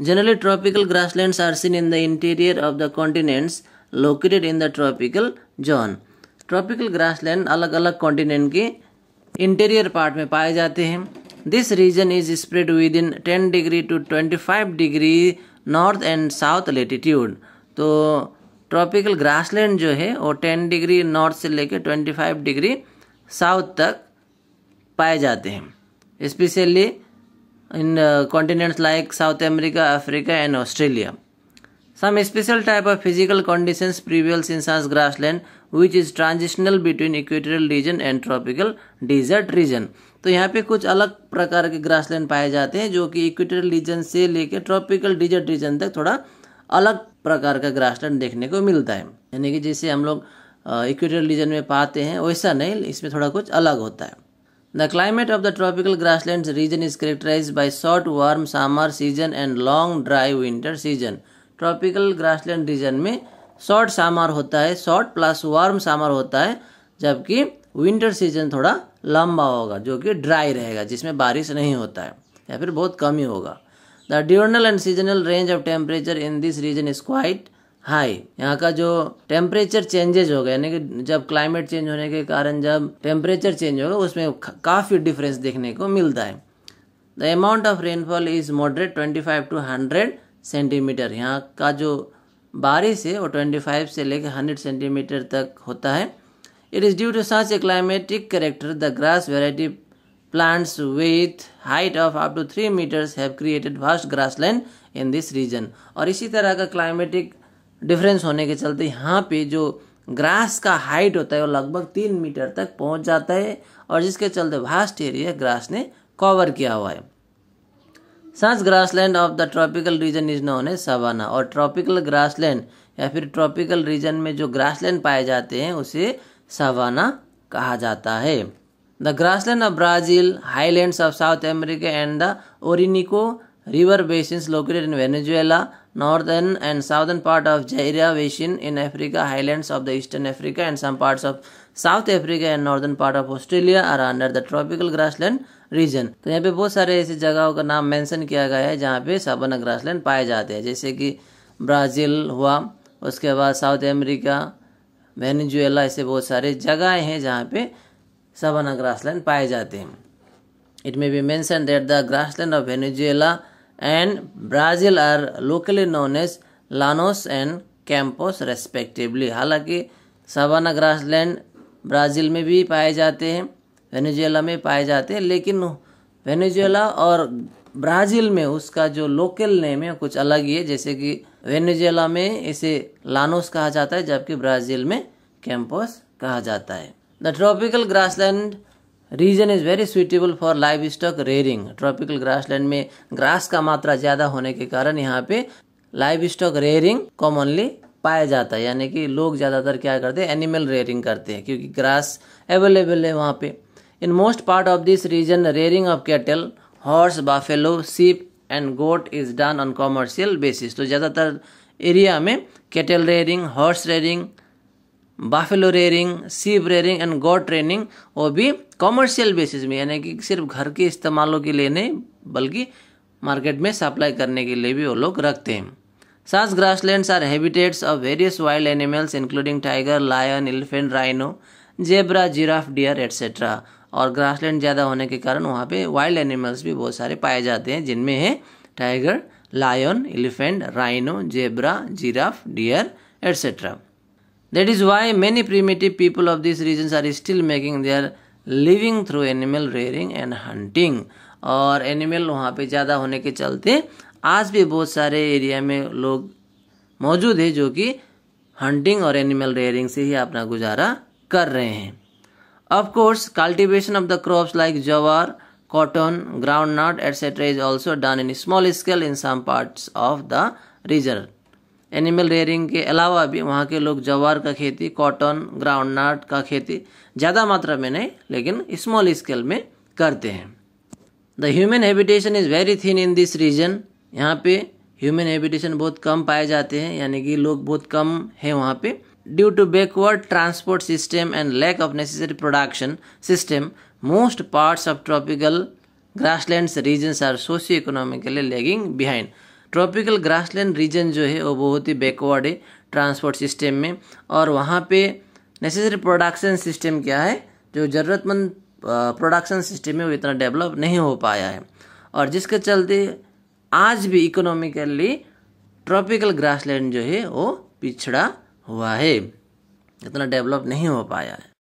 Generally, tropical grasslands are seen in the interior of the continents located in the tropical zone. Tropical grassland अलग अलग continent के interior part में पाए जाते हैं this region is spread within ten degree to twenty five degree north and south latitude तो tropical grassland जो है वो टेन डिग्री नॉर्थ से लेकर ट्वेंटी फाइव डिग्री साउथ तक पाए जाते हैं specially in uh, continents like South America, Africa and Australia. Some special type of physical conditions prevails in such grassland which is transitional between equatorial region and tropical desert region. तो यहाँ पे कुछ अलग प्रकार के ग्रासलैंड पाए जाते हैं जो कि इक्वेटोरियल रीजन से लेकर ट्रॉपिकल डिजर्ट रीजन तक थोड़ा अलग प्रकार का ग्रासलैंड देखने को मिलता है यानी कि जैसे हम लोग इक्वेटोरियल रीजन में पाते हैं वैसा नहीं इसमें थोड़ा कुछ अलग होता है the climate of the tropical grassland region is characterise by short warm summer season and long dry winter season tropical grassland region में शॉर्ट सामर होता है शॉर्ट प्लस वार्म सामर होता है जबकि विंटर सीजन थोड़ा लंबा होगा जो कि ड्राई रहेगा जिसमें बारिश नहीं होता है या फिर बहुत कम ही होगा the diurnal and seasonal range of temperature in this region is quite high यहाँ का जो टेम्परेचर चेंजेज होगा यानी कि जब क्लाइमेट चेंज होने के कारण जब टेम्परेचर चेंज होगा उसमें काफ़ी डिफरेंस देखने को मिलता है the amount of rainfall is moderate 25 to hundred centimetre यहाँ का जो बारिश है वो 25 से लेकर 100 सेंटीमीटर तक होता है it is due to such a climatic character the grass variety plants with height of up to three metres have created created grassland in this region और इसी तरह का क्लाइमेटिक डिफरेंस होने के चलते यहाँ पे जो ग्रास का हाइट होता है वो लगभग तीन मीटर तक पहुँच जाता है और जिसके चलते वास्ट एरिया ग्रास ने कवर किया हुआ है such land of the tropical region is known है सवाना और ट्रॉपिकल ग्रास लैंड या फिर ट्रॉपिकल रीजन में जो ग्रास लैंड पाए जाते हैं उसे सवाना कहा जाता है the grassland of Brazil highlands of South America and the Orinoco River basins located in Venezuela, northern and southern part of Zaire basin in Africa, highlands of the eastern Africa and some parts of South Africa and northern part of Australia are under the tropical grassland region तो यहाँ पे बहुत सारे ऐसे जगहों का नाम mention किया गया है जहाँ पे साबना ग्रासलैंड पाए जाते हैं जैसे कि ब्राज़ील हुआ उसके बाद साउथ अमेरिका वेनेजुएला ऐसे बहुत सारे जगह हैं जहाँ पे साबना ग्रासलैंड पाए जाते हैं it may be mentioned that the grassland of Venezuela and Brazil are locally known as Llanos and Campos respectively. हालांकि सवाना ग्रासलैंड ब्राज़ील में भी पाए जाते हैं वेनेजुएला में पाए जाते हैं लेकिन वेनेजुएला और ब्राज़ील में उसका जो लोकल नेम है कुछ अलग ही है जैसे कि वेनेजुएला में इसे लानोस कहा जाता है जबकि ब्राज़ील में कैंपोस कहा जाता है the tropical grassland region is very suitable for livestock rearing tropical grassland में ग्रास का मात्रा ज़्यादा होने के कारण यहाँ पे लाइव स्टॉक रेयरिंग कॉमनली पाया जाता है यानी कि लोग ज़्यादातर क्या करते हैं एनिमल रेयरिंग करते हैं क्योंकि ग्रास अवेलेबल है वहाँ पे in most part of this region rearing of cattle horse buffalo sheep and goat is done on commercial basis तो ज़्यादातर एरिया में cattle rearing horse rearing buffalo rearing sheep rearing and goat training वो भी commercial basis में यानी कि सिर्फ घर के इस्तेमालों के लिए नहीं बल्कि मार्केट में सप्लाई करने के लिए भी वो लोग रखते हैं such grassland are habitats of various wild animals including tiger lion elephant rhino zebra giraffe deer etcetera और लैंड ज़्यादा होने के कारण वहाँ पे वाइल्ड एनिमल्स भी बहुत सारे पाए जाते हैं जिनमें है tiger lion elephant rhino zebra giraffe deer etcetera That is why many primitive people of these regions are still making their living through animal rearing and hunting. और एनिमल वहाँ पे ज़्यादा होने के चलते आज भी बहुत सारे एरिया में लोग मौजूद है जो कि हंटिंग और एनिमल रेयरिंग से ही अपना गुजारा कर रहे हैं of course cultivation of the crops like jowar cotton groundnut etcetera is also done in small scale in some parts of the reserve animal rearing के अलावा भी वहाँ के लोग जवार का खेती कॉटन ग्राउंडनट का खेती ज़्यादा मात्रा में नहीं लेकिन स्मॉल स्केल में करते हैं the human habitation is very thin in this region यहाँ पे ह्यूमन हैबिटेशन बहुत कम पाए जाते हैं यानी कि लोग बहुत कम हैं वहाँ पे due to backward transport system and lack of necessary production system most parts of tropical grasslands regions are socio economically lagging behind tropical grassland region जो है वो बहुत ही बैकवर्ड है ट्रांसपोर्ट सिस्टम में और वहाँ पे नेसेसरी प्रोडक्शन सिस्टम क्या है जो ज़रूरतमंद प्रोडक्शन सिस्टम है वो इतना डेवलप नहीं हो पाया है और जिसके चलते आज भी इकोनॉमिकली ट्रॉपिकल ग्रासलैंड जो है वो पिछड़ा हुआ है इतना डेवलप नहीं हो पाया है